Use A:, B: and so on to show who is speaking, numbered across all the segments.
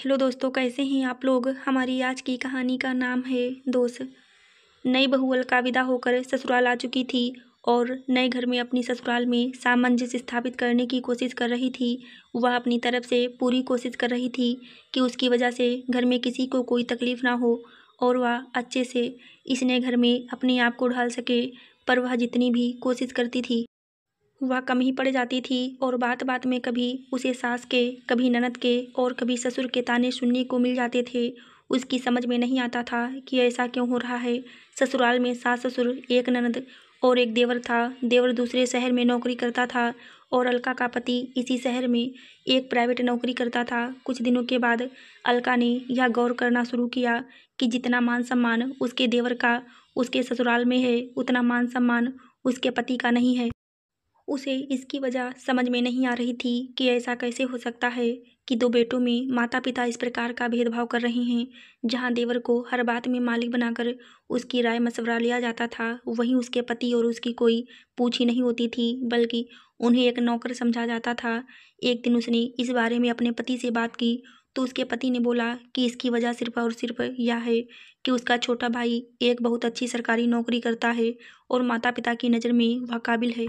A: hello दोस्तों कैसे हैं आप लोग हमारी आज की कहानी का नाम है दोस्त नई बहू अलकाविदा होकर ससुराल आ चुकी थी और नए घर में अपनी ससुराल में सामंजस्य स्थापित करने की कोशिश कर रही थी वह अपनी तरफ से पूरी कोशिश कर रही थी कि उसकी वजह से घर में किसी को कोई तकलीफ़ ना हो और वह अच्छे से इस नए घर में अपने आप को ढाल सके पर वह जितनी भी कोशिश करती थी वह कम ही पड़ जाती थी और बात बात में कभी उसे सास के कभी ननद के और कभी ससुर के ताने सुनने को मिल जाते थे उसकी समझ में नहीं आता था कि ऐसा क्यों हो रहा है ससुराल में सास ससुर एक ननद और एक देवर था देवर दूसरे शहर में नौकरी करता था और अलका का पति इसी शहर में एक प्राइवेट नौकरी करता था कुछ दिनों के बाद अलका ने यह गौर करना शुरू किया कि जितना मान सम्मान उसके देवर का उसके ससुराल में है उतना मान सम्मान उसके पति का नहीं है उसे इसकी वजह समझ में नहीं आ रही थी कि ऐसा कैसे हो सकता है कि दो बेटों में माता पिता इस प्रकार का भेदभाव कर रहे हैं जहां देवर को हर बात में मालिक बनाकर उसकी राय मशवरा लिया जाता था वहीं उसके पति और उसकी कोई पूछ ही नहीं होती थी बल्कि उन्हें एक नौकर समझा जाता था एक दिन उसने इस बारे में अपने पति से बात की तो उसके पति ने बोला कि इसकी वजह सिर्फ और सिर्फ यह है कि उसका छोटा भाई एक बहुत अच्छी सरकारी नौकरी करता है और माता पिता की नज़र में वह काबिल है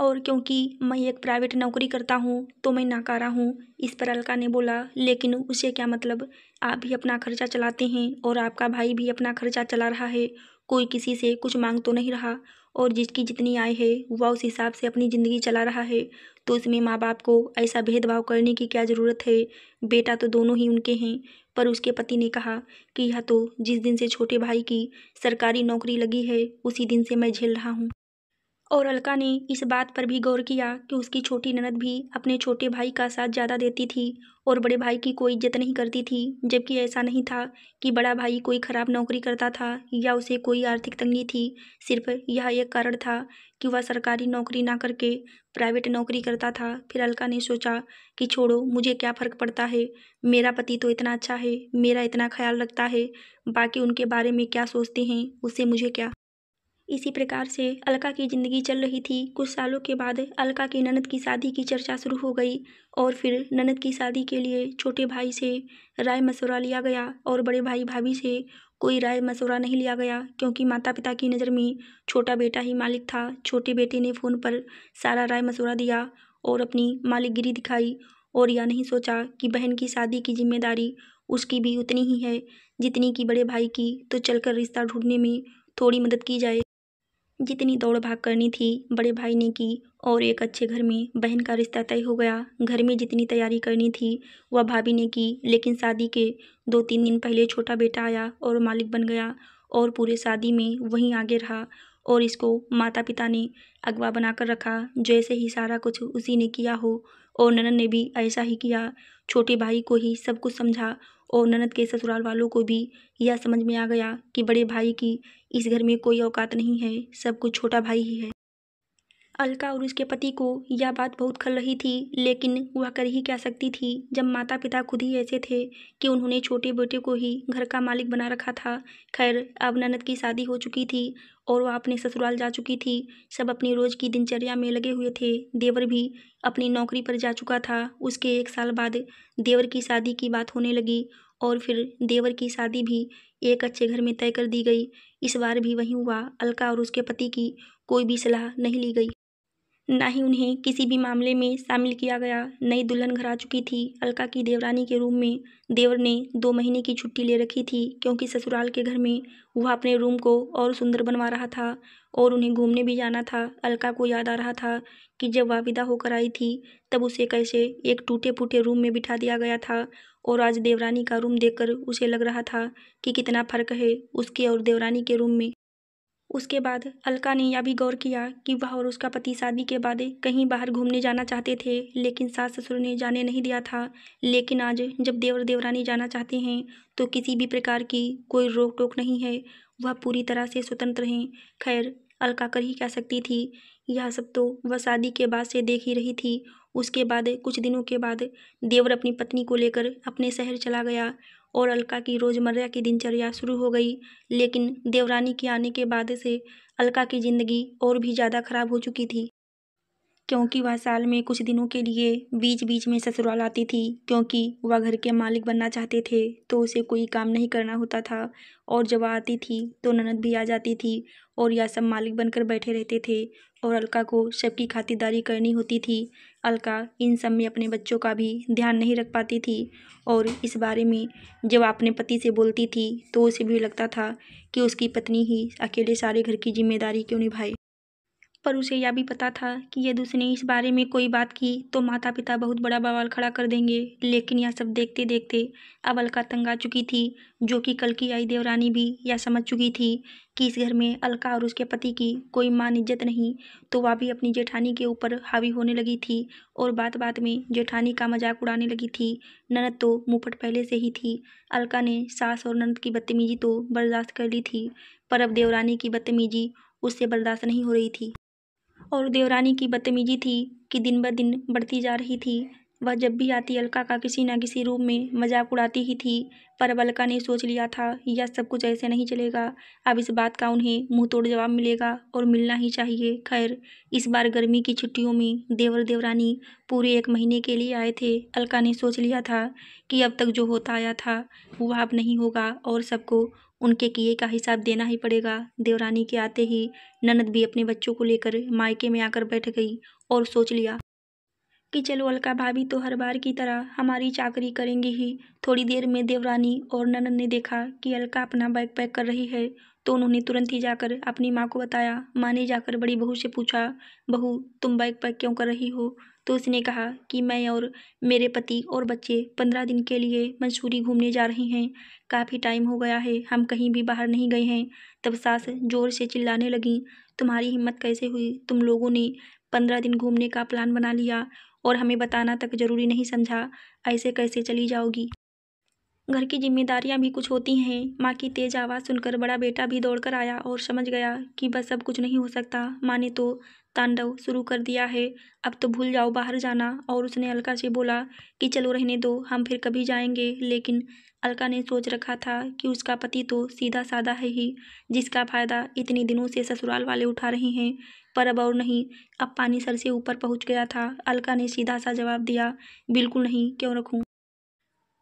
A: और क्योंकि मैं एक प्राइवेट नौकरी करता हूँ तो मैं नाकारा हूँ इस पर अलका ने बोला लेकिन उसे क्या मतलब आप भी अपना खर्चा चलाते हैं और आपका भाई भी अपना खर्चा चला रहा है कोई किसी से कुछ मांग तो नहीं रहा और जिसकी जितनी आय है वह उस हिसाब से अपनी ज़िंदगी चला रहा है तो इसमें माँ बाप को ऐसा भेदभाव करने की क्या ज़रूरत है बेटा तो दोनों ही उनके हैं पर उसके पति ने कहा कि यह तो जिस दिन से छोटे भाई की सरकारी नौकरी लगी है उसी दिन से मैं झेल रहा हूँ और अलका ने इस बात पर भी गौर किया कि उसकी छोटी ननद भी अपने छोटे भाई का साथ ज़्यादा देती थी और बड़े भाई की कोई इज्जत नहीं करती थी जबकि ऐसा नहीं था कि बड़ा भाई कोई ख़राब नौकरी करता था या उसे कोई आर्थिक तंगी थी सिर्फ यह एक कारण था कि वह सरकारी नौकरी ना करके प्राइवेट नौकरी करता था फिर अलका ने सोचा कि छोड़ो मुझे क्या फ़र्क पड़ता है मेरा पति तो इतना अच्छा है मेरा इतना ख्याल रखता है बाकी उनके बारे में क्या सोचते हैं उससे मुझे क्या इसी प्रकार से अलका की ज़िंदगी चल रही थी कुछ सालों के बाद अलका की ननद की शादी की चर्चा शुरू हो गई और फिर ननद की शादी के लिए छोटे भाई से राय मशवरा लिया गया और बड़े भाई भाभी से कोई राय मशवरा नहीं लिया गया क्योंकि माता पिता की नज़र में छोटा बेटा ही मालिक था छोटे बेटे ने फ़ोन पर सारा राय मशवरा दिया और अपनी मालिकगिरी दिखाई और यह नहीं सोचा कि बहन की शादी की जिम्मेदारी उसकी भी उतनी ही है जितनी कि बड़े भाई की तो चलकर रिश्ता ढूंढने में थोड़ी मदद की जाए जितनी दौड़ भाग करनी थी बड़े भाई ने की और एक अच्छे घर में बहन का रिश्ता तय हो गया घर में जितनी तैयारी करनी थी वह भाभी ने की लेकिन शादी के दो तीन दिन पहले छोटा बेटा आया और मालिक बन गया और पूरे शादी में वहीं आगे रहा और इसको माता पिता ने अगवा बनाकर रखा जैसे ही सारा कुछ उसी ने किया हो और ननन ने भी ऐसा ही किया छोटे भाई को ही सब कुछ समझा और ननद के ससुराल वालों को भी यह समझ में आ गया कि बड़े भाई की इस घर में कोई औकात नहीं है सब कुछ छोटा भाई ही है अलका और उसके पति को यह बात बहुत खल रही थी लेकिन वह कर ही क्या सकती थी जब माता पिता खुद ही ऐसे थे कि उन्होंने छोटे बेटे को ही घर का मालिक बना रखा था खैर अब ननद की शादी हो चुकी थी और वह अपने ससुराल जा चुकी थी सब अपनी रोज़ की दिनचर्या में लगे हुए थे देवर भी अपनी नौकरी पर जा चुका था उसके एक साल बाद देवर की शादी की बात होने लगी और फिर देवर की शादी भी एक अच्छे घर में तय कर दी गई इस बार भी वहीं हुआ अलका और उसके पति की कोई भी सलाह नहीं ली गई ना ही उन्हें किसी भी मामले में शामिल किया गया नई दुल्हन घर आ चुकी थी अलका की देवरानी के रूम में देवर ने दो महीने की छुट्टी ले रखी थी क्योंकि ससुराल के घर में वह अपने रूम को और सुंदर बनवा रहा था और उन्हें घूमने भी जाना था अलका को याद आ रहा था कि जब वह विदा होकर आई थी तब उसे कैसे एक टूटे फूटे रूम में बिठा दिया गया था और आज देवरानी का रूम देखकर उसे लग रहा था कि कितना फ़र्क है उसके और देवरानी के रूम में उसके बाद अलका ने यह भी गौर किया कि वह और उसका पति शादी के बाद कहीं बाहर घूमने जाना चाहते थे लेकिन सास ससुर ने जाने नहीं दिया था लेकिन आज जब देवर देवरानी जाना चाहते हैं तो किसी भी प्रकार की कोई रोक टोक नहीं है वह पूरी तरह से स्वतंत्र हैं खैर अलका कर ही कह सकती थी यह सब तो वह शादी के बाद से देख ही रही थी उसके बाद कुछ दिनों के बाद देवर अपनी पत्नी को लेकर अपने शहर चला गया और अलका की रोज़मर्रा की दिनचर्या शुरू हो गई लेकिन देवरानी के आने के बाद से अलका की ज़िंदगी और भी ज़्यादा खराब हो चुकी थी क्योंकि वह साल में कुछ दिनों के लिए बीच बीच में ससुराल आती थी क्योंकि वह घर के मालिक बनना चाहते थे तो उसे कोई काम नहीं करना होता था और जब वह आती थी तो ननद भी आ जाती थी और यह सब मालिक बनकर बैठे रहते थे और अलका को सबकी खातिरदारी करनी होती थी अलका इन सब में अपने बच्चों का भी ध्यान नहीं रख पाती थी और इस बारे में जब अपने पति से बोलती थी तो उसे भी लगता था कि उसकी पत्नी ही अकेले सारे घर की जिम्मेदारी क्यों निभाए पर उसे यह भी पता था कि यदि उसने इस बारे में कोई बात की तो माता पिता बहुत बड़ा बवाल खड़ा कर देंगे लेकिन यह सब देखते देखते अब अलका तंग आ चुकी थी जो कि कल की आई देवरानी भी यह समझ चुकी थी कि इस घर में अलका और उसके पति की कोई मान इज्जत नहीं तो वह भी अपनी जेठानी के ऊपर हावी होने लगी थी और बात बात में जेठानी का मजाक उड़ाने लगी थी ननद तो मुँहपट पहले से ही थी अलका ने सास और ननद की बदतमीजी तो बर्दाश्त कर ली थी पर अब देवरानी की बदतमीजी उससे बर्दाश्त नहीं हो रही थी और देवरानी की बदतमीजी थी कि दिन ब दिन बढ़ती जा रही थी वह जब भी आती अलका का किसी न किसी रूप में मजाक उड़ाती ही थी पर अब अलका ने सोच लिया था यह सब कुछ ऐसे नहीं चलेगा अब इस बात का उन्हें मुंह तोड़ जवाब मिलेगा और मिलना ही चाहिए खैर इस बार गर्मी की छुट्टियों में देवर देवरानी पूरे एक महीने के लिए आए थे अलका ने सोच लिया था कि अब तक जो होता आया था वह अब नहीं होगा और सबको उनके किए का हिसाब देना ही पड़ेगा देवरानी के आते ही ननद भी अपने बच्चों को लेकर मायके में आकर बैठ गई और सोच लिया कि चलो अलका भाभी तो हर बार की तरह हमारी चाकरी करेंगी ही थोड़ी देर में देवरानी और ननद ने देखा कि अलका अपना बैग पैक कर रही है तो उन्होंने तुरंत ही जाकर अपनी माँ को बताया माँ ने जाकर बड़ी बहू से पूछा बहू तुम बैग पैक क्यों कर रही हो तो उसने कहा कि मैं और मेरे पति और बच्चे पंद्रह दिन के लिए मंसूरी घूमने जा रहे हैं काफ़ी टाइम हो गया है हम कहीं भी बाहर नहीं गए हैं तब सास ज़ोर से चिल्लाने लगी तुम्हारी हिम्मत कैसे हुई तुम लोगों ने पंद्रह दिन घूमने का प्लान बना लिया और हमें बताना तक ज़रूरी नहीं समझा ऐसे कैसे चली जाओगी घर की जिम्मेदारियां भी कुछ होती हैं माँ की तेज़ आवाज़ सुनकर बड़ा बेटा भी दौड़कर आया और समझ गया कि बस अब कुछ नहीं हो सकता माँ ने तो तांडव शुरू कर दिया है अब तो भूल जाओ बाहर जाना और उसने अलका से बोला कि चलो रहने दो हम फिर कभी जाएंगे लेकिन अलका ने सोच रखा था कि उसका पति तो सीधा साधा है ही जिसका फ़ायदा इतने दिनों से ससुराल वाले उठा रहे हैं पर अब और नहीं अब पानी सर से ऊपर पहुंच गया था अलका ने सीधा सा जवाब दिया बिल्कुल नहीं क्यों रखूँ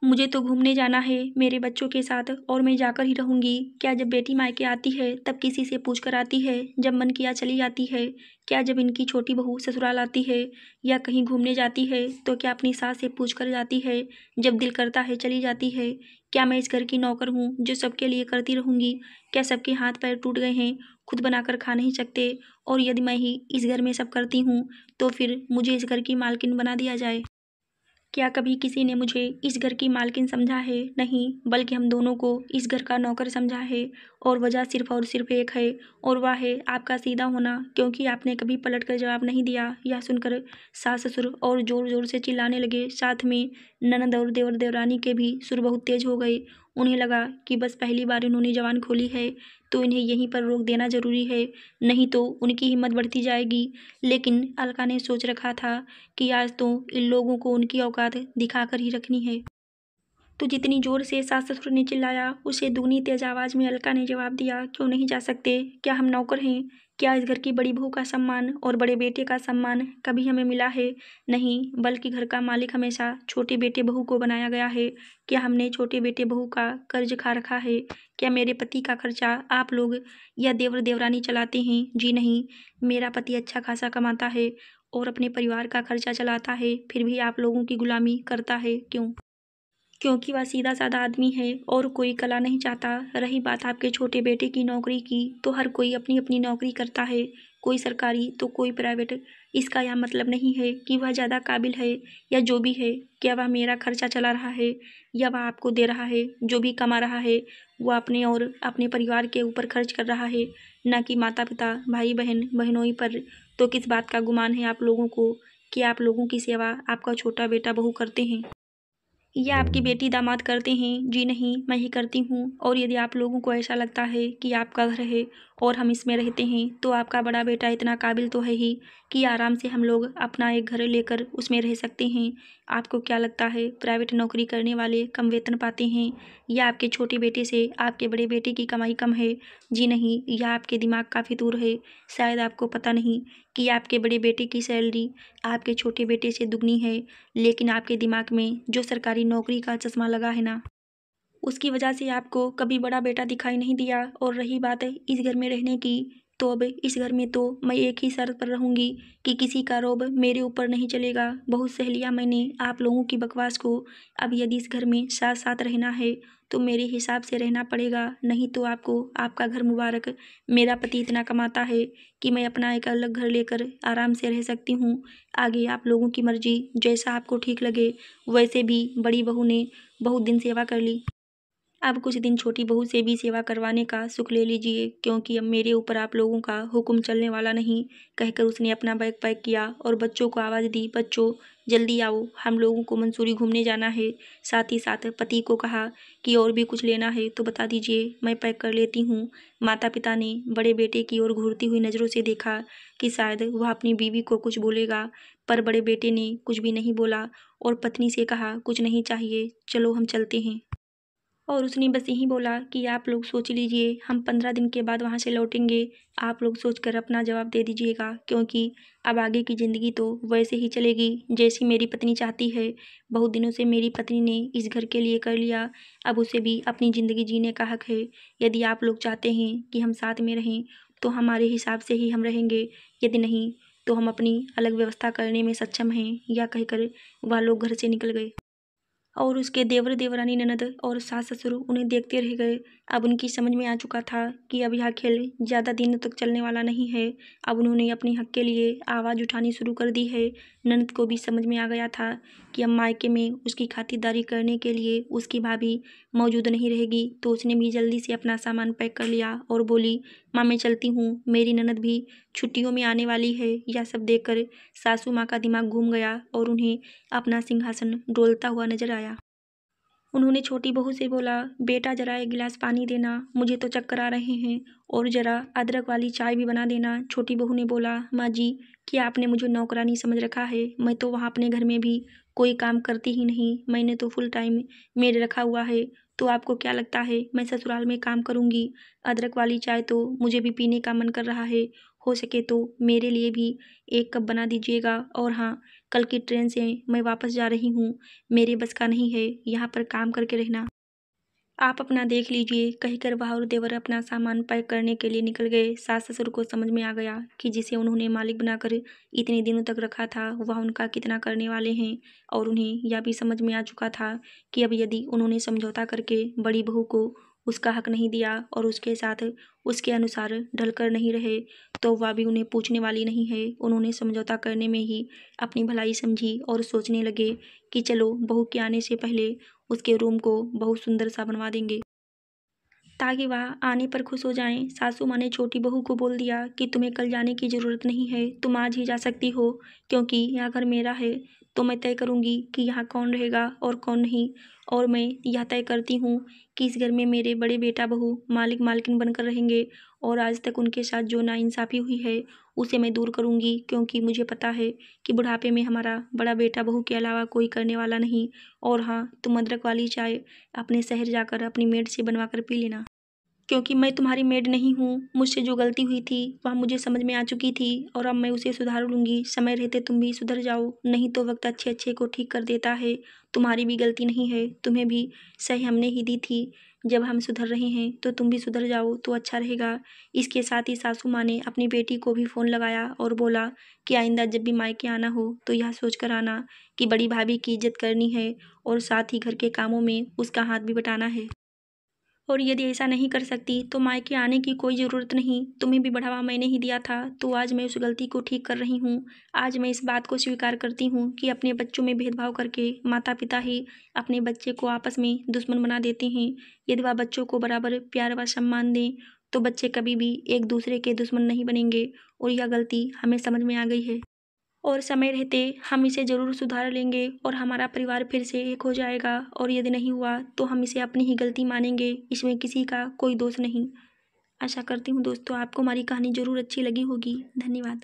A: मुझे तो घूमने जाना है मेरे बच्चों के साथ और मैं जाकर ही रहूँगी क्या जब बेटी मायके आती है तब किसी से पूछ कर आती है जब मन किया चली जाती है क्या जब इनकी छोटी बहू ससुराल आती है या कहीं घूमने जाती है तो क्या अपनी सास से पूछ कर जाती है जब दिल करता है चली जाती है क्या मैं इस घर की नौकर हूँ जो सबके लिए करती रहूँगी क्या सबके हाथ पैर टूट गए हैं खुद बनाकर खा नहीं सकते और यदि मैं ही इस घर में सब करती हूँ तो फिर मुझे इस घर की मालकिन बना दिया जाए क्या कभी किसी ने मुझे इस घर की मालकिन समझा है नहीं बल्कि हम दोनों को इस घर का नौकर समझा है और वजह सिर्फ और सिर्फ एक है और वह है आपका सीधा होना क्योंकि आपने कभी पलट कर जवाब नहीं दिया यह सुनकर सास ससुर और ज़ोर ज़ोर से चिल्लाने लगे साथ में ननद और देवर देवरानी के भी सुर बहुत तेज हो गए उन्हें लगा कि बस पहली बार इन्होंने जवान खोली है तो इन्हें यहीं पर रोक देना ज़रूरी है नहीं तो उनकी हिम्मत बढ़ती जाएगी लेकिन अलका ने सोच रखा था कि आज तो इन लोगों को उनकी औकात दिखाकर ही रखनी है तो जितनी ज़ोर से सास ससुर ने चिल्लाया उसे दूनी तेज आवाज़ में अलका ने जवाब दिया क्यों नहीं जा सकते क्या हम नौकर हैं क्या इस घर की बड़ी बहू का सम्मान और बड़े बेटे का सम्मान कभी हमें मिला है नहीं बल्कि घर का मालिक हमेशा छोटे बेटे बहू को बनाया गया है क्या हमने छोटे बेटे बहू का कर्ज खा रखा है क्या मेरे पति का खर्चा आप लोग या देवर देवरानी चलाते हैं जी नहीं मेरा पति अच्छा खासा कमाता है और अपने परिवार का खर्चा चलाता है फिर भी आप लोगों की गुलामी करता है क्यों क्योंकि वह सीधा साधा आदमी है और कोई कला नहीं चाहता रही बात आपके छोटे बेटे की नौकरी की तो हर कोई अपनी अपनी नौकरी करता है कोई सरकारी तो कोई प्राइवेट इसका यह मतलब नहीं है कि वह ज़्यादा काबिल है या जो भी है क्या वह मेरा खर्चा चला रहा है या वह आपको दे रहा है जो भी कमा रहा है वह अपने और अपने परिवार के ऊपर खर्च कर रहा है न कि माता पिता भाई बहन बहनोई पर तो किस बात का गुमान है आप लोगों को कि आप लोगों की सेवा आपका छोटा बेटा बहू करते हैं या आपकी बेटी दामाद करते हैं जी नहीं मैं ही करती हूँ और यदि आप लोगों को ऐसा लगता है कि आपका घर है और हम इसमें रहते हैं तो आपका बड़ा बेटा इतना काबिल तो है ही कि आराम से हम लोग अपना एक घर लेकर उसमें रह सकते हैं आपको क्या लगता है प्राइवेट नौकरी करने वाले कम वेतन पाते हैं या आपके छोटे बेटे से आपके बड़े बेटे की कमाई कम है जी नहीं यह आपके दिमाग काफ़ी दूर है शायद आपको पता नहीं कि आपके बड़े बेटे की सैलरी आपके छोटे बेटे से दुगनी है लेकिन आपके दिमाग में जो सरकारी नौकरी का चश्मा लगा है ना उसकी वजह से आपको कभी बड़ा बेटा दिखाई नहीं दिया और रही बात इस घर में रहने की तो अब इस घर में तो मैं एक ही शर्त पर रहूँगी कि किसी का रोब मेरे ऊपर नहीं चलेगा बहुत सह लिया मैंने आप लोगों की बकवास को अब यदि इस घर में साथ साथ रहना है तो मेरे हिसाब से रहना पड़ेगा नहीं तो आपको आपका घर मुबारक मेरा पति इतना कमाता है कि मैं अपना एक अलग घर लेकर आराम से रह सकती हूँ आगे आप लोगों की मर्जी जैसा आपको ठीक लगे वैसे भी बड़ी बहू ने बहुत दिन सेवा कर ली अब कुछ दिन छोटी बहू से भी सेवा करवाने का सुख ले लीजिए क्योंकि अब मेरे ऊपर आप लोगों का हुक्म चलने वाला नहीं कहकर उसने अपना बैग पैक किया और बच्चों को आवाज़ दी बच्चों जल्दी आओ हम लोगों को मंसूरी घूमने जाना है साथ ही साथ पति को कहा कि और भी कुछ लेना है तो बता दीजिए मैं पैक कर लेती हूँ माता पिता ने बड़े बेटे की ओर घूरती हुई नज़रों से देखा कि शायद वह अपनी बीवी को कुछ बोलेगा पर बड़े बेटे ने कुछ भी नहीं बोला और पत्नी से कहा कुछ नहीं चाहिए चलो हम चलते हैं और उसने बस यही बोला कि आप लोग सोच लीजिए हम पंद्रह दिन के बाद वहाँ से लौटेंगे आप लोग सोच कर अपना जवाब दे दीजिएगा क्योंकि अब आगे की ज़िंदगी तो वैसे ही चलेगी जैसी मेरी पत्नी चाहती है बहुत दिनों से मेरी पत्नी ने इस घर के लिए कर लिया अब उसे भी अपनी ज़िंदगी जीने का हक है यदि आप लोग चाहते हैं कि हम साथ में रहें तो हमारे हिसाब से ही हम रहेंगे यदि नहीं तो हम अपनी अलग व्यवस्था करने में सक्षम हैं या कहकर वह लोग घर से निकल गए और उसके देवर देवरानी ननद और सास ससुर उन्हें देखते रह गए अब उनकी समझ में आ चुका था कि अब यह खेल ज़्यादा दिन तक चलने वाला नहीं है अब उन्होंने अपने हक के लिए आवाज़ उठानी शुरू कर दी है ननद को भी समझ में आ गया था कि अब मायके में उसकी खातिरदारी करने के लिए उसकी भाभी मौजूद नहीं रहेगी तो उसने भी जल्दी से अपना सामान पैक कर लिया और बोली माँ मैं चलती हूँ मेरी ननद भी छुट्टियों में आने वाली है यह सब देखकर सासू माँ का दिमाग घूम गया और उन्हें अपना सिंहासन डोलता हुआ नजर आया उन्होंने छोटी बहू से बोला बेटा ज़रा एक गिलास पानी देना मुझे तो चक्कर आ रहे हैं और ज़रा अदरक वाली चाय भी बना देना छोटी बहू ने बोला माँ जी कि आपने मुझे नौकरानी समझ रखा है मैं तो वहाँ अपने घर में भी कोई काम करती ही नहीं मैंने तो फुल टाइम मेड रखा हुआ है तो आपको क्या लगता है मैं ससुराल में काम करूँगी अदरक वाली चाय तो मुझे भी पीने का मन कर रहा है हो सके तो मेरे लिए भी एक कप बना दीजिएगा और हाँ कल की ट्रेन से मैं वापस जा रही हूँ मेरी बस का नहीं है यहाँ पर काम करके रहना आप अपना देख लीजिए कहकर वह और देवर अपना सामान पैक करने के लिए निकल गए सास ससुर को समझ में आ गया कि जिसे उन्होंने मालिक बनाकर इतने दिनों तक रखा था वह उनका कितना करने वाले हैं और उन्हें यह भी समझ में आ चुका था कि अब यदि उन्होंने समझौता करके बड़ी बहू को उसका हक नहीं दिया और उसके साथ उसके अनुसार ढलकर नहीं रहे तो वह भी उन्हें पूछने वाली नहीं है उन्होंने समझौता करने में ही अपनी भलाई समझी और सोचने लगे कि चलो बहू के आने से पहले उसके रूम को बहुत सुंदर सा बनवा देंगे ताकि वह आने पर खुश हो जाएं सासू माँ ने छोटी बहू को बोल दिया कि तुम्हें कल जाने की ज़रूरत नहीं है तुम आज ही जा सकती हो क्योंकि यह घर मेरा है तो मैं तय करूँगी कि यहाँ कौन रहेगा और कौन नहीं और मैं यह तय करती हूँ कि इस घर में मेरे बड़े बेटा बहू मालिक मालकिन बनकर रहेंगे और आज तक उनके साथ जो नाइंसाफ़ी हुई है उसे मैं दूर करूँगी क्योंकि मुझे पता है कि बुढ़ापे में हमारा बड़ा बेटा बहू के अलावा कोई करने वाला नहीं और हाँ तुम तो अदरक वाली चाय अपने शहर जाकर अपनी मेड से बनवा कर पी लेना क्योंकि मैं तुम्हारी मेड नहीं हूँ मुझसे जो गलती हुई थी वह मुझे समझ में आ चुकी थी और अब मैं उसे सुधार लूँगी समय रहते तुम भी सुधर जाओ नहीं तो वक्त अच्छे अच्छे को ठीक कर देता है तुम्हारी भी गलती नहीं है तुम्हें भी सही हमने ही दी थी जब हम सुधर रहे हैं तो तुम भी सुधर जाओ तो अच्छा रहेगा इसके साथ ही सासू माँ ने अपनी बेटी को भी फ़ोन लगाया और बोला कि आइंदा जब भी मायके आना हो तो यह सोच कर आना कि बड़ी भाभी की इज्जत करनी है और साथ ही घर के कामों में उसका हाथ भी बटाना है और यदि ऐसा नहीं कर सकती तो मायके आने की कोई ज़रूरत नहीं तुम्हें भी बढ़ावा मैंने ही दिया था तो आज मैं उस गलती को ठीक कर रही हूँ आज मैं इस बात को स्वीकार करती हूँ कि अपने बच्चों में भेदभाव करके माता पिता ही अपने बच्चे को आपस में दुश्मन बना देते हैं यदि वह बच्चों को बराबर प्यार व सम्मान दें तो बच्चे कभी भी एक दूसरे के दुश्मन नहीं बनेंगे और यह गलती हमें समझ में आ गई है और समय रहते हम इसे ज़रूर सुधार लेंगे और हमारा परिवार फिर से एक हो जाएगा और यदि नहीं हुआ तो हम इसे अपनी ही गलती मानेंगे इसमें किसी का कोई दोष नहीं आशा करती हूँ दोस्तों आपको हमारी कहानी ज़रूर अच्छी लगी होगी धन्यवाद